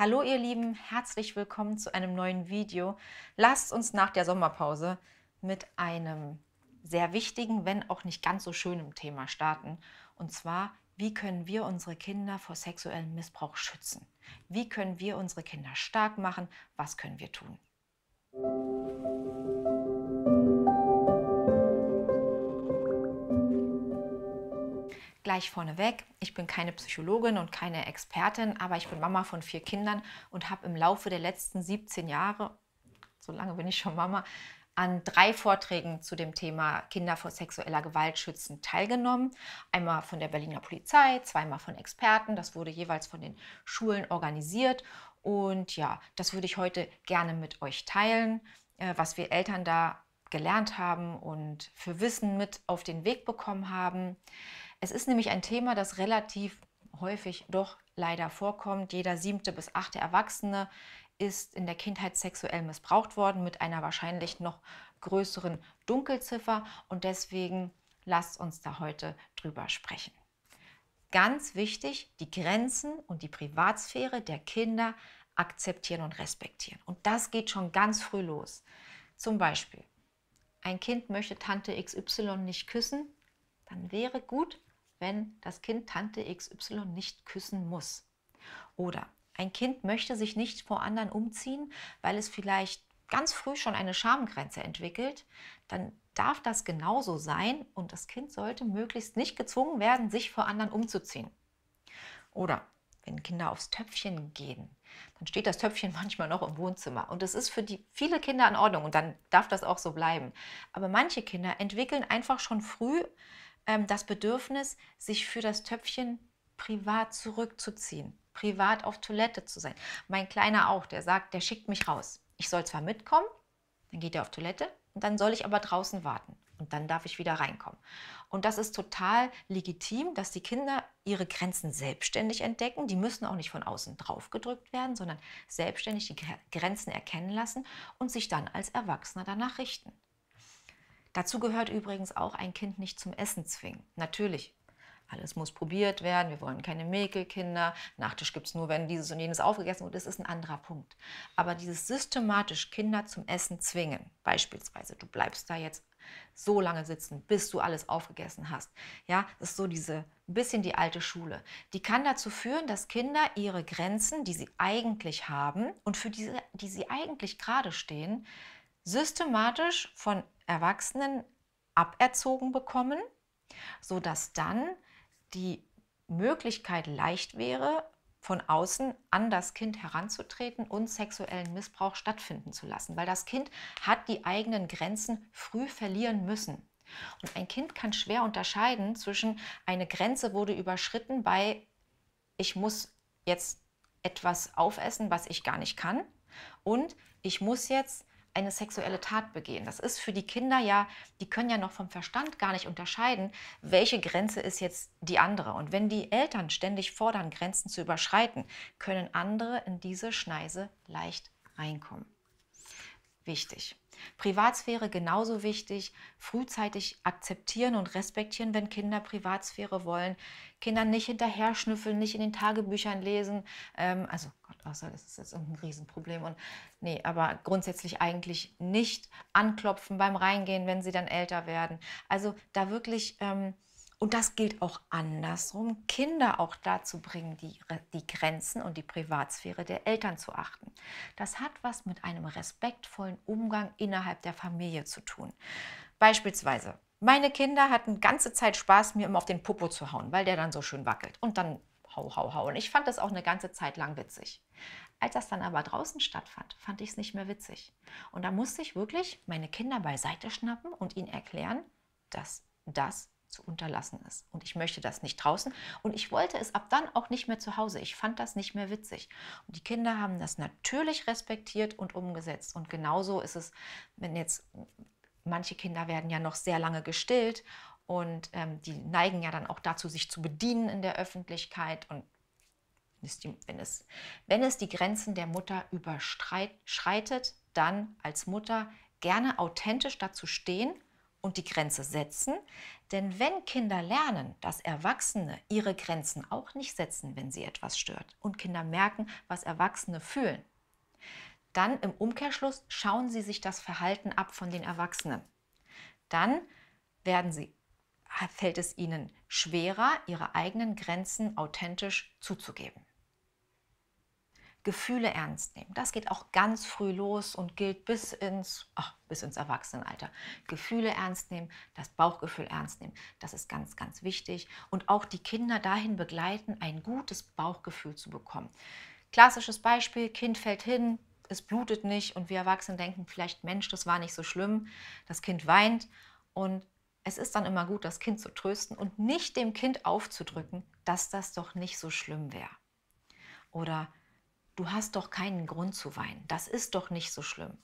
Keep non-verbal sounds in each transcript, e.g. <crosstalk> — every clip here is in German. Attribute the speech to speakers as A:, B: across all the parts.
A: Hallo ihr Lieben, herzlich willkommen zu einem neuen Video. Lasst uns nach der Sommerpause mit einem sehr wichtigen, wenn auch nicht ganz so schönen Thema starten. Und zwar, wie können wir unsere Kinder vor sexuellem Missbrauch schützen? Wie können wir unsere Kinder stark machen? Was können wir tun? Gleich vorneweg, ich bin keine Psychologin und keine Expertin, aber ich bin Mama von vier Kindern und habe im Laufe der letzten 17 Jahre, so lange bin ich schon Mama, an drei Vorträgen zu dem Thema Kinder vor sexueller Gewalt schützen teilgenommen. Einmal von der Berliner Polizei, zweimal von Experten. Das wurde jeweils von den Schulen organisiert. Und ja, das würde ich heute gerne mit euch teilen, äh, was wir Eltern da gelernt haben und für Wissen mit auf den Weg bekommen haben. Es ist nämlich ein Thema, das relativ häufig doch leider vorkommt. Jeder siebte bis achte Erwachsene ist in der Kindheit sexuell missbraucht worden mit einer wahrscheinlich noch größeren Dunkelziffer und deswegen lasst uns da heute drüber sprechen. Ganz wichtig, die Grenzen und die Privatsphäre der Kinder akzeptieren und respektieren. Und das geht schon ganz früh los. Zum Beispiel, ein Kind möchte Tante XY nicht küssen, dann wäre gut, wenn das Kind Tante XY nicht küssen muss. Oder ein Kind möchte sich nicht vor anderen umziehen, weil es vielleicht ganz früh schon eine Schamgrenze entwickelt, dann darf das genauso sein und das Kind sollte möglichst nicht gezwungen werden, sich vor anderen umzuziehen. Oder wenn Kinder aufs Töpfchen gehen, dann steht das Töpfchen <laughs> manchmal noch im Wohnzimmer. Und es ist für die viele Kinder in Ordnung und dann darf das auch so bleiben. Aber manche Kinder entwickeln einfach schon früh ähm, das Bedürfnis, sich für das Töpfchen privat zurückzuziehen, privat auf Toilette zu sein. Mein Kleiner auch, der sagt, der schickt mich raus. Ich soll zwar mitkommen, dann geht er auf Toilette und dann soll ich aber draußen warten und dann darf ich wieder reinkommen. Und das ist total legitim, dass die Kinder ihre Grenzen selbstständig entdecken. Die müssen auch nicht von außen draufgedrückt werden, sondern selbstständig die Grenzen erkennen lassen und sich dann als Erwachsener danach richten. Dazu gehört übrigens auch ein Kind nicht zum Essen zwingen. Natürlich, alles muss probiert werden, wir wollen keine Mäkelkinder, Nachtisch gibt es nur, wenn dieses und jenes aufgegessen wird, das ist ein anderer Punkt. Aber dieses systematisch Kinder zum Essen zwingen, beispielsweise, du bleibst da jetzt so lange sitzen, bis du alles aufgegessen hast. Ja, das ist so diese ein bisschen die alte Schule. Die kann dazu führen, dass Kinder ihre Grenzen, die sie eigentlich haben und für diese, die sie eigentlich gerade stehen, systematisch von Erwachsenen aberzogen bekommen, sodass dann die Möglichkeit leicht wäre, von außen an das Kind heranzutreten und sexuellen Missbrauch stattfinden zu lassen, weil das Kind hat die eigenen Grenzen früh verlieren müssen. Und ein Kind kann schwer unterscheiden zwischen eine Grenze wurde überschritten bei ich muss jetzt etwas aufessen, was ich gar nicht kann und ich muss jetzt eine sexuelle Tat begehen. Das ist für die Kinder ja, die können ja noch vom Verstand gar nicht unterscheiden, welche Grenze ist jetzt die andere. Und wenn die Eltern ständig fordern, Grenzen zu überschreiten, können andere in diese Schneise leicht reinkommen. Wichtig. Privatsphäre genauso wichtig, frühzeitig akzeptieren und respektieren, wenn Kinder Privatsphäre wollen. Kindern nicht hinterher schnüffeln, nicht in den Tagebüchern lesen. Ähm, also Gott, außer das ist jetzt irgendein Riesenproblem. Und nee, aber grundsätzlich eigentlich nicht anklopfen beim Reingehen, wenn sie dann älter werden. Also da wirklich. Ähm, und das gilt auch andersrum, Kinder auch dazu bringen, die, die Grenzen und die Privatsphäre der Eltern zu achten. Das hat was mit einem respektvollen Umgang innerhalb der Familie zu tun. Beispielsweise, meine Kinder hatten ganze Zeit Spaß, mir immer auf den Popo zu hauen, weil der dann so schön wackelt. Und dann hau, hau, hau. Und ich fand das auch eine ganze Zeit lang witzig. Als das dann aber draußen stattfand, fand ich es nicht mehr witzig. Und da musste ich wirklich meine Kinder beiseite schnappen und ihnen erklären, dass das zu unterlassen ist. Und ich möchte das nicht draußen. Und ich wollte es ab dann auch nicht mehr zu Hause. Ich fand das nicht mehr witzig. Und die Kinder haben das natürlich respektiert und umgesetzt. Und genauso ist es, wenn jetzt manche Kinder werden ja noch sehr lange gestillt und ähm, die neigen ja dann auch dazu, sich zu bedienen in der Öffentlichkeit und wenn es, wenn es die Grenzen der Mutter überschreitet, dann als Mutter gerne authentisch dazu stehen und die Grenze setzen, denn wenn Kinder lernen, dass Erwachsene ihre Grenzen auch nicht setzen, wenn sie etwas stört, und Kinder merken, was Erwachsene fühlen, dann im Umkehrschluss schauen sie sich das Verhalten ab von den Erwachsenen. Dann werden sie, fällt es ihnen schwerer, ihre eigenen Grenzen authentisch zuzugeben. Gefühle ernst nehmen. Das geht auch ganz früh los und gilt bis ins, ach, bis ins Erwachsenenalter. Gefühle ernst nehmen, das Bauchgefühl ernst nehmen, das ist ganz, ganz wichtig. Und auch die Kinder dahin begleiten, ein gutes Bauchgefühl zu bekommen. Klassisches Beispiel, Kind fällt hin, es blutet nicht und wir Erwachsenen denken vielleicht, Mensch, das war nicht so schlimm. Das Kind weint und es ist dann immer gut, das Kind zu trösten und nicht dem Kind aufzudrücken, dass das doch nicht so schlimm wäre. Oder du hast doch keinen Grund zu weinen, das ist doch nicht so schlimm.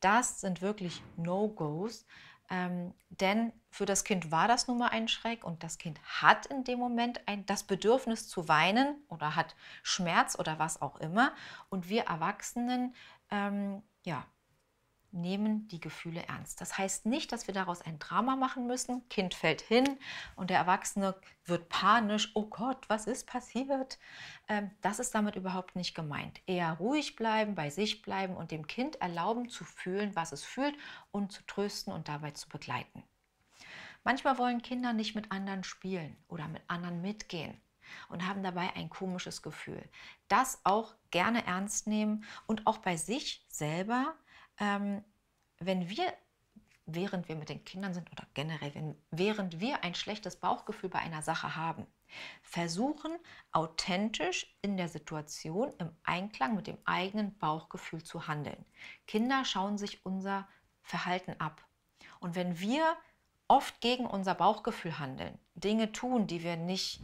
A: Das sind wirklich No-Gos, ähm, denn für das Kind war das nun mal ein Schreck und das Kind hat in dem Moment ein, das Bedürfnis zu weinen oder hat Schmerz oder was auch immer. Und wir Erwachsenen ähm, ja, nehmen die Gefühle ernst. Das heißt nicht, dass wir daraus ein Drama machen müssen. Kind fällt hin und der Erwachsene wird panisch. Oh Gott, was ist passiert? Ähm, das ist damit überhaupt nicht gemeint. Eher ruhig bleiben, bei sich bleiben und dem Kind erlauben zu fühlen, was es fühlt und zu trösten und dabei zu begleiten. Manchmal wollen Kinder nicht mit anderen spielen oder mit anderen mitgehen und haben dabei ein komisches Gefühl. Das auch gerne ernst nehmen und auch bei sich selber ähm, wenn wir, während wir mit den Kindern sind oder generell, wenn, während wir ein schlechtes Bauchgefühl bei einer Sache haben, versuchen authentisch in der Situation im Einklang mit dem eigenen Bauchgefühl zu handeln. Kinder schauen sich unser Verhalten ab. Und wenn wir oft gegen unser Bauchgefühl handeln, Dinge tun, die wir nicht,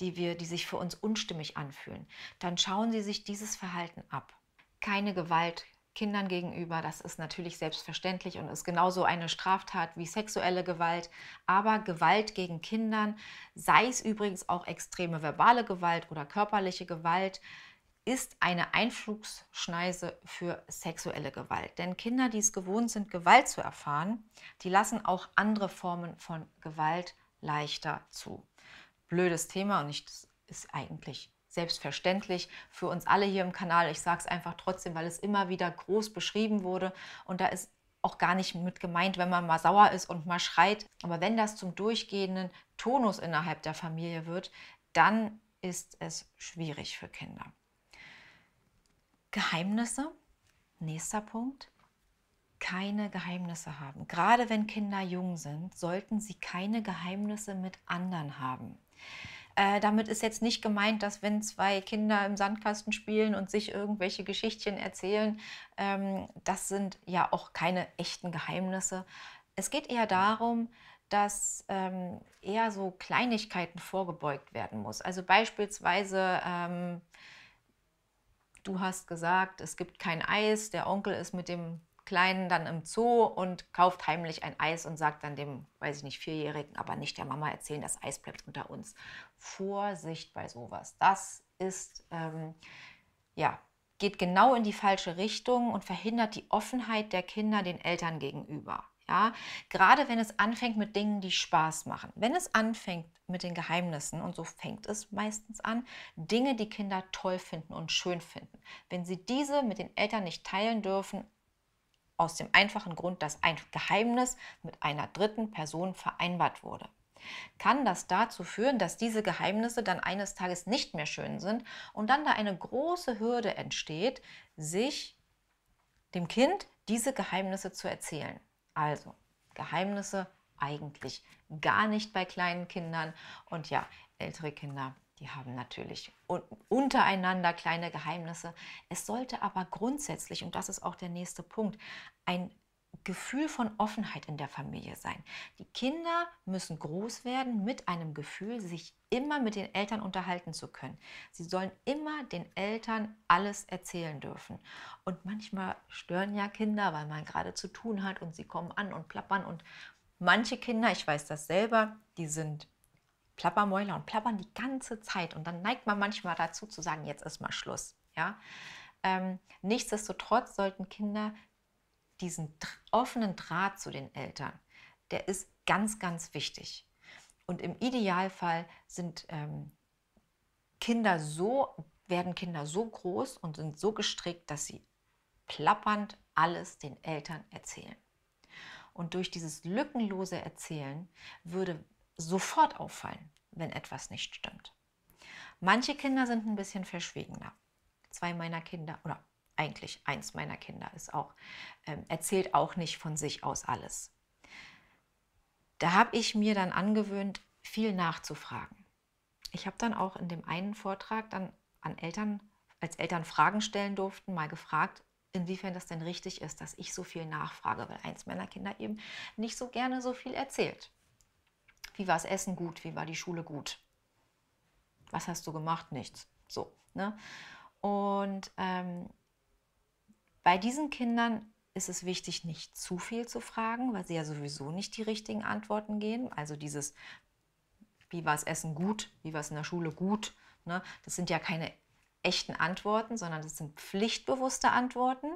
A: die wir, die sich für uns unstimmig anfühlen, dann schauen sie sich dieses Verhalten ab. Keine Gewalt Kindern gegenüber. Das ist natürlich selbstverständlich und ist genauso eine Straftat wie sexuelle Gewalt. Aber Gewalt gegen Kindern, sei es übrigens auch extreme verbale Gewalt oder körperliche Gewalt, ist eine Einflugsschneise für sexuelle Gewalt. Denn Kinder, die es gewohnt sind, Gewalt zu erfahren, die lassen auch andere Formen von Gewalt leichter zu. Blödes Thema und ich, das ist eigentlich selbstverständlich für uns alle hier im Kanal. Ich sage es einfach trotzdem, weil es immer wieder groß beschrieben wurde und da ist auch gar nicht mit gemeint, wenn man mal sauer ist und mal schreit. Aber wenn das zum durchgehenden Tonus innerhalb der Familie wird, dann ist es schwierig für Kinder. Geheimnisse, nächster Punkt keine Geheimnisse haben. Gerade wenn Kinder jung sind, sollten sie keine Geheimnisse mit anderen haben. Äh, damit ist jetzt nicht gemeint, dass wenn zwei Kinder im Sandkasten spielen und sich irgendwelche Geschichtchen erzählen, ähm, das sind ja auch keine echten Geheimnisse. Es geht eher darum, dass ähm, eher so Kleinigkeiten vorgebeugt werden muss. Also beispielsweise ähm, du hast gesagt, es gibt kein Eis, der Onkel ist mit dem Kleinen dann im Zoo und kauft heimlich ein Eis und sagt dann dem, weiß ich nicht, Vierjährigen, aber nicht der Mama erzählen, das Eis bleibt unter uns. Vorsicht bei sowas. Das ist, ähm, ja, geht genau in die falsche Richtung und verhindert die Offenheit der Kinder den Eltern gegenüber. Ja, gerade wenn es anfängt mit Dingen, die Spaß machen. Wenn es anfängt mit den Geheimnissen, und so fängt es meistens an, Dinge, die Kinder toll finden und schön finden. Wenn sie diese mit den Eltern nicht teilen dürfen, aus dem einfachen Grund, dass ein Geheimnis mit einer dritten Person vereinbart wurde. Kann das dazu führen, dass diese Geheimnisse dann eines Tages nicht mehr schön sind und dann da eine große Hürde entsteht, sich dem Kind diese Geheimnisse zu erzählen? Also, Geheimnisse eigentlich gar nicht bei kleinen Kindern und ja, ältere Kinder die haben natürlich untereinander kleine Geheimnisse. Es sollte aber grundsätzlich, und das ist auch der nächste Punkt, ein Gefühl von Offenheit in der Familie sein. Die Kinder müssen groß werden mit einem Gefühl, sich immer mit den Eltern unterhalten zu können. Sie sollen immer den Eltern alles erzählen dürfen. Und manchmal stören ja Kinder, weil man gerade zu tun hat und sie kommen an und plappern. Und manche Kinder, ich weiß das selber, die sind Plappermäuler und plappern die ganze Zeit. Und dann neigt man manchmal dazu zu sagen, jetzt ist mal Schluss. Ja? Ähm, nichtsdestotrotz sollten Kinder diesen offenen Draht zu den Eltern, der ist ganz, ganz wichtig. Und im Idealfall sind ähm, Kinder so, werden Kinder so groß und sind so gestrickt, dass sie plappernd alles den Eltern erzählen. Und durch dieses lückenlose Erzählen würde sofort auffallen, wenn etwas nicht stimmt. Manche Kinder sind ein bisschen verschwiegener. Zwei meiner Kinder oder eigentlich eins meiner Kinder ist auch ähm, erzählt auch nicht von sich aus alles. Da habe ich mir dann angewöhnt, viel nachzufragen. Ich habe dann auch in dem einen Vortrag dann an Eltern als Eltern Fragen stellen durften, mal gefragt, inwiefern das denn richtig ist, dass ich so viel nachfrage, weil eins meiner Kinder eben nicht so gerne so viel erzählt. Wie war das Essen gut? Wie war die Schule gut? Was hast du gemacht? Nichts. So. Ne? Und ähm, bei diesen Kindern ist es wichtig, nicht zu viel zu fragen, weil sie ja sowieso nicht die richtigen Antworten geben. Also dieses, wie war das Essen gut? Wie war es in der Schule gut? Ne? Das sind ja keine echten Antworten, sondern das sind pflichtbewusste Antworten.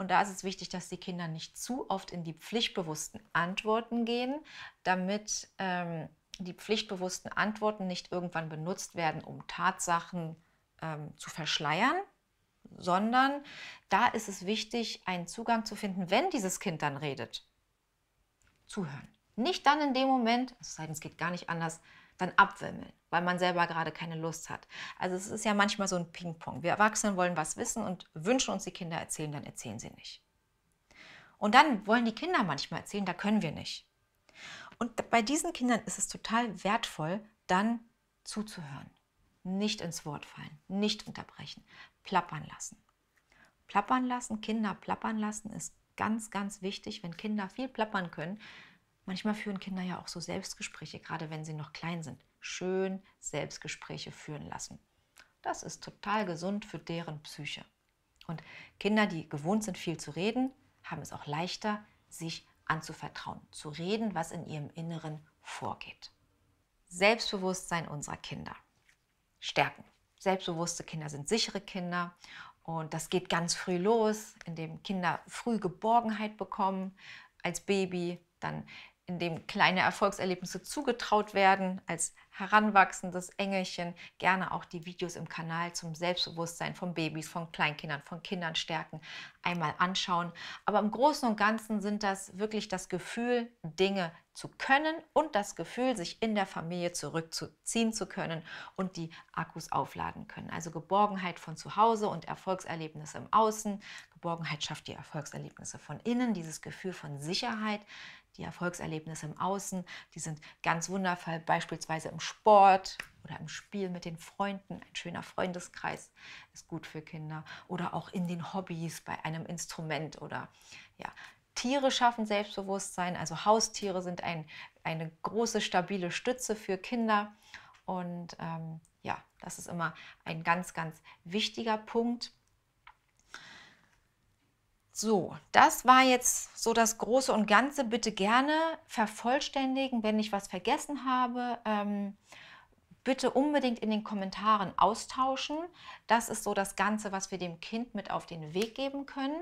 A: Und da ist es wichtig, dass die Kinder nicht zu oft in die pflichtbewussten Antworten gehen, damit ähm, die pflichtbewussten Antworten nicht irgendwann benutzt werden, um Tatsachen ähm, zu verschleiern, sondern da ist es wichtig, einen Zugang zu finden, wenn dieses Kind dann redet. Zuhören. Nicht dann in dem Moment, es es geht gar nicht anders, dann abwimmeln weil man selber gerade keine Lust hat. Also es ist ja manchmal so ein Ping-Pong. Wir Erwachsenen wollen was wissen und wünschen uns, die Kinder erzählen, dann erzählen sie nicht. Und dann wollen die Kinder manchmal erzählen, da können wir nicht. Und bei diesen Kindern ist es total wertvoll, dann zuzuhören. Nicht ins Wort fallen, nicht unterbrechen, plappern lassen. Plappern lassen, Kinder plappern lassen ist ganz, ganz wichtig, wenn Kinder viel plappern können. Manchmal führen Kinder ja auch so Selbstgespräche, gerade wenn sie noch klein sind schön Selbstgespräche führen lassen. Das ist total gesund für deren Psyche. Und Kinder, die gewohnt sind, viel zu reden, haben es auch leichter, sich anzuvertrauen, zu reden, was in ihrem Inneren vorgeht. Selbstbewusstsein unserer Kinder. Stärken. Selbstbewusste Kinder sind sichere Kinder und das geht ganz früh los, indem Kinder früh Geborgenheit bekommen als Baby, dann indem kleine Erfolgserlebnisse zugetraut werden als heranwachsendes Engelchen gerne auch die Videos im Kanal zum Selbstbewusstsein von Babys, von Kleinkindern, von Kindern stärken einmal anschauen. Aber im Großen und Ganzen sind das wirklich das Gefühl, Dinge zu können und das Gefühl, sich in der Familie zurückzuziehen zu können und die Akkus aufladen können. Also Geborgenheit von zu Hause und Erfolgserlebnisse im Außen. Geborgenheit schafft die Erfolgserlebnisse von innen, dieses Gefühl von Sicherheit. Die Erfolgserlebnisse im Außen, die sind ganz wundervoll, beispielsweise im Sport oder im Spiel mit den Freunden. Ein schöner Freundeskreis ist gut für Kinder. Oder auch in den Hobbys bei einem Instrument oder ja. Tiere schaffen Selbstbewusstsein, also Haustiere sind ein, eine große stabile Stütze für Kinder. Und ähm, ja, das ist immer ein ganz, ganz wichtiger Punkt. So, das war jetzt so das Große und Ganze. Bitte gerne vervollständigen, wenn ich was vergessen habe. Ähm, bitte unbedingt in den Kommentaren austauschen. Das ist so das Ganze, was wir dem Kind mit auf den Weg geben können.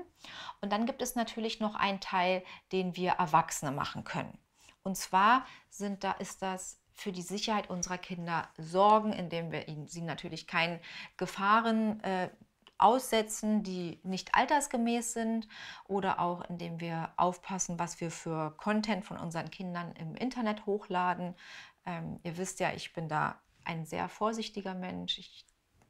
A: Und dann gibt es natürlich noch einen Teil, den wir Erwachsene machen können. Und zwar sind da, ist das für die Sicherheit unserer Kinder sorgen, indem wir ihnen, sie natürlich keinen Gefahren äh, aussetzen, die nicht altersgemäß sind oder auch indem wir aufpassen, was wir für Content von unseren Kindern im Internet hochladen. Ähm, ihr wisst ja, ich bin da ein sehr vorsichtiger Mensch. Ich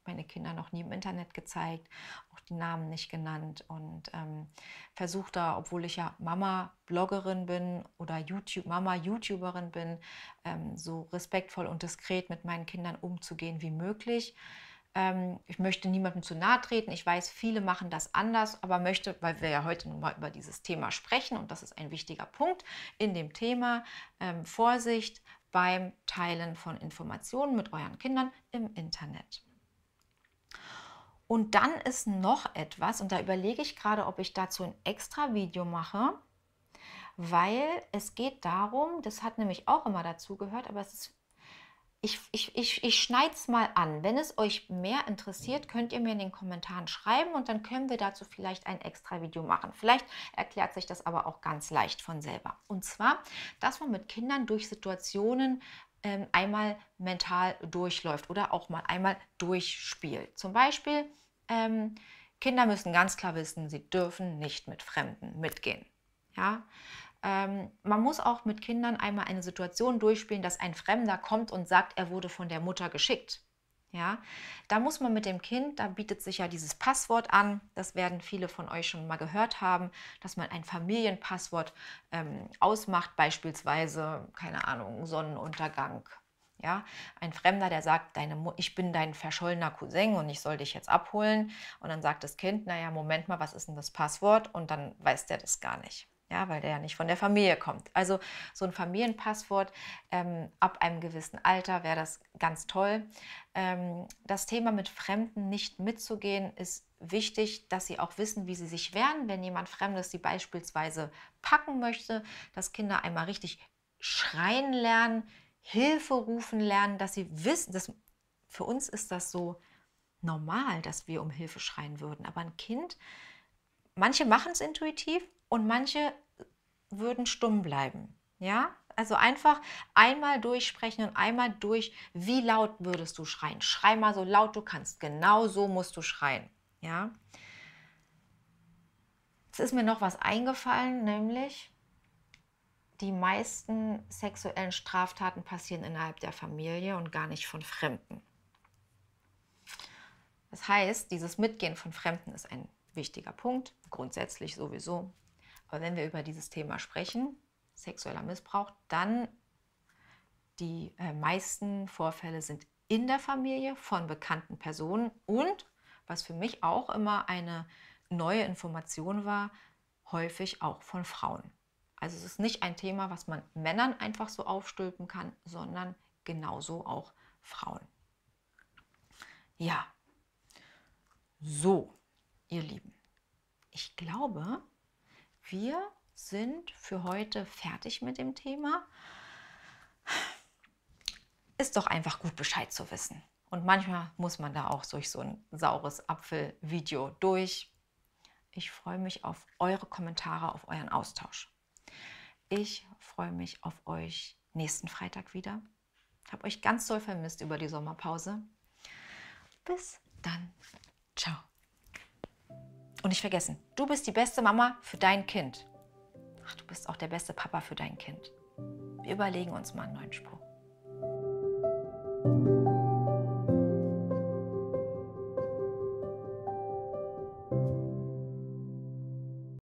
A: meine Kinder noch nie im Internet gezeigt, auch die Namen nicht genannt und ähm, versuche da, obwohl ich ja Mama Bloggerin bin oder YouTube Mama YouTuberin bin, ähm, so respektvoll und diskret mit meinen Kindern umzugehen wie möglich. Ähm, ich möchte niemandem zu nahe treten. Ich weiß, viele machen das anders, aber möchte, weil wir ja heute nun mal über dieses Thema sprechen und das ist ein wichtiger Punkt in dem Thema, ähm, Vorsicht beim Teilen von Informationen mit euren Kindern im Internet. Und dann ist noch etwas, und da überlege ich gerade, ob ich dazu ein extra Video mache, weil es geht darum, das hat nämlich auch immer dazu gehört, aber es ist ich, ich, ich, ich schneide es mal an. Wenn es euch mehr interessiert, könnt ihr mir in den Kommentaren schreiben und dann können wir dazu vielleicht ein extra Video machen. Vielleicht erklärt sich das aber auch ganz leicht von selber. Und zwar, dass man mit Kindern durch Situationen ähm, einmal mental durchläuft oder auch mal einmal durchspielt. Zum Beispiel, ähm, Kinder müssen ganz klar wissen, sie dürfen nicht mit Fremden mitgehen. Ja, ähm, man muss auch mit Kindern einmal eine Situation durchspielen, dass ein Fremder kommt und sagt, er wurde von der Mutter geschickt. Ja, da muss man mit dem Kind, da bietet sich ja dieses Passwort an, das werden viele von euch schon mal gehört haben, dass man ein Familienpasswort ähm, ausmacht, beispielsweise, keine Ahnung, Sonnenuntergang. Ja, ein Fremder, der sagt, deine ich bin dein verschollener Cousin und ich soll dich jetzt abholen. Und dann sagt das Kind, naja, Moment mal, was ist denn das Passwort? Und dann weiß der das gar nicht ja, weil der ja nicht von der Familie kommt. Also so ein Familienpasswort ähm, ab einem gewissen Alter wäre das ganz toll. Ähm, das Thema mit Fremden nicht mitzugehen ist wichtig, dass sie auch wissen, wie sie sich wehren, wenn jemand Fremdes sie beispielsweise packen möchte, dass Kinder einmal richtig schreien lernen, Hilfe rufen lernen, dass sie wissen, dass für uns ist das so normal, dass wir um Hilfe schreien würden, aber ein Kind, manche machen es intuitiv, und manche würden stumm bleiben. Ja, also einfach einmal durchsprechen und einmal durch, wie laut würdest du schreien? Schrei mal so laut du kannst. Genau so musst du schreien. Ja. Es ist mir noch was eingefallen, nämlich die meisten sexuellen Straftaten passieren innerhalb der Familie und gar nicht von Fremden. Das heißt, dieses Mitgehen von Fremden ist ein wichtiger Punkt, grundsätzlich sowieso, aber wenn wir über dieses Thema sprechen, sexueller Missbrauch, dann die äh, meisten Vorfälle sind in der Familie von bekannten Personen und was für mich auch immer eine neue Information war, häufig auch von Frauen. Also es ist nicht ein Thema, was man Männern einfach so aufstülpen kann, sondern genauso auch Frauen. Ja, so, ihr Lieben, ich glaube, wir sind für heute fertig mit dem Thema. Ist doch einfach gut Bescheid zu wissen. Und manchmal muss man da auch durch so ein saures Apfel-Video durch. Ich freue mich auf eure Kommentare, auf euren Austausch. Ich freue mich auf euch nächsten Freitag wieder. Hab euch ganz doll vermisst über die Sommerpause. Bis dann. Ciao. Und nicht vergessen, du bist die beste Mama für dein Kind. Ach, du bist auch der beste Papa für dein Kind. Wir überlegen uns mal einen neuen Spruch.